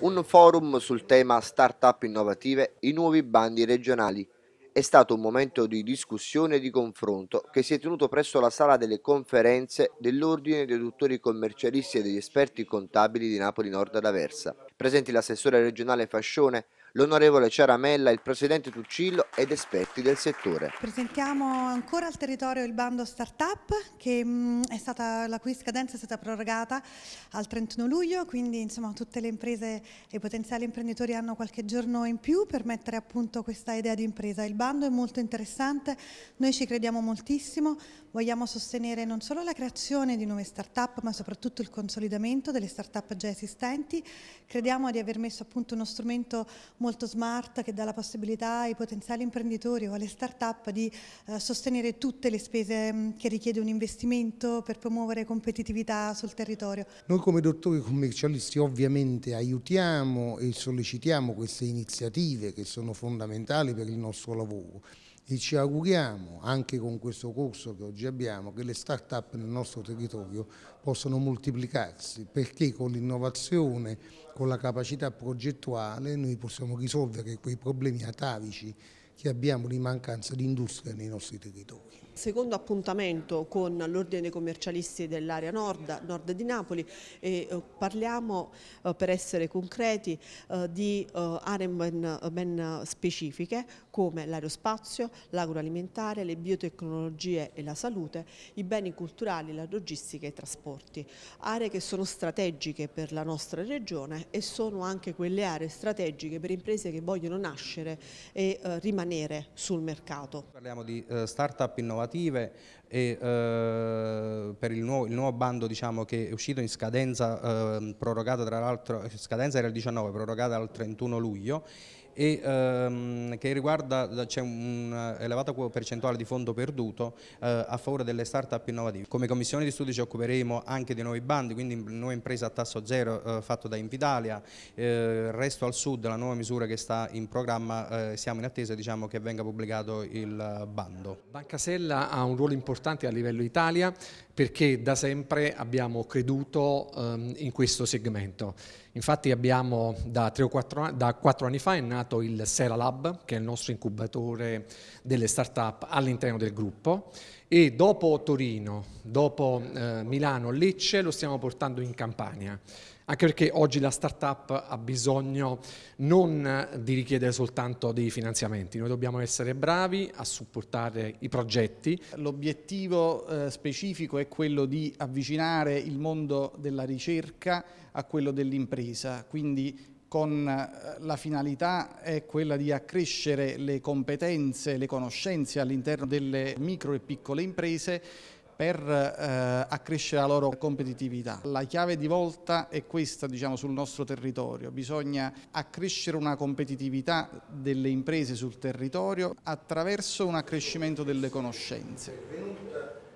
Un forum sul tema start-up innovative, i nuovi bandi regionali. È stato un momento di discussione e di confronto che si è tenuto presso la sala delle conferenze dell'Ordine dei dottori commercialisti e degli esperti contabili di Napoli Nord ad Aversa. Presenti l'assessore regionale Fascione, l'onorevole Ciaramella, il presidente Tuccillo ed esperti del settore. Presentiamo ancora al territorio il bando Startup, stata, la cui scadenza è stata prorogata al 31 luglio, quindi insomma, tutte le imprese e i potenziali imprenditori hanno qualche giorno in più per mettere a punto questa idea di impresa. Il bando è molto interessante, noi ci crediamo moltissimo, vogliamo sostenere non solo la creazione di nuove startup, ma soprattutto il consolidamento delle startup già esistenti. Crediamo di aver messo a punto uno strumento molto molto smart che dà la possibilità ai potenziali imprenditori o alle start-up di eh, sostenere tutte le spese mm, che richiede un investimento per promuovere competitività sul territorio. Noi come dottori commercialisti ovviamente aiutiamo e sollecitiamo queste iniziative che sono fondamentali per il nostro lavoro e ci auguriamo anche con questo corso che oggi abbiamo che le start-up nel nostro territorio possano moltiplicarsi perché con l'innovazione, con la capacità progettuale noi possiamo risolvere quei problemi atavici che abbiamo di mancanza di industria nei nostri territori. Secondo appuntamento con l'Ordine dei commercialisti dell'area nord, nord di Napoli, e, eh, parliamo eh, per essere concreti eh, di aree ben, ben, specifiche come l'aerospazio, l'agroalimentare, le biotecnologie e la salute, i beni culturali, la logistica e i trasporti. Aree che sono strategiche per la nostra regione e sono anche quelle aree strategiche per imprese che vogliono nascere e rimanere rimanere sul mercato. Parliamo di eh, start-up innovative e eh, per il nuovo, il nuovo bando diciamo, che è uscito in scadenza eh, prorogata tra l'altro, scadenza era il 19, prorogata al 31 luglio e ehm, che riguarda c'è un'elevata eh, percentuale di fondo perduto eh, a favore delle start-up innovative. Come commissione di studi ci occuperemo anche di nuovi bandi, quindi nuova impresa a tasso zero eh, fatto da Invitalia, eh, resto al sud la nuova misura che sta in programma, eh, siamo in attesa diciamo, che venga pubblicato il bando. Banca Sella ha un ruolo importante a livello Italia perché da sempre abbiamo creduto ehm, in questo segmento. Infatti abbiamo da 4 anni, da 4 anni fa è nato creato il Seralab, che è il nostro incubatore delle start-up all'interno del gruppo e dopo Torino, dopo eh, Milano, Lecce lo stiamo portando in Campania anche perché oggi la startup ha bisogno non di richiedere soltanto dei finanziamenti, noi dobbiamo essere bravi a supportare i progetti. L'obiettivo eh, specifico è quello di avvicinare il mondo della ricerca a quello dell'impresa, quindi con eh, la finalità è quella di accrescere le competenze, le conoscenze all'interno delle micro e piccole imprese per eh, accrescere la loro competitività. La chiave di volta è questa diciamo, sul nostro territorio, bisogna accrescere una competitività delle imprese sul territorio attraverso un accrescimento delle conoscenze.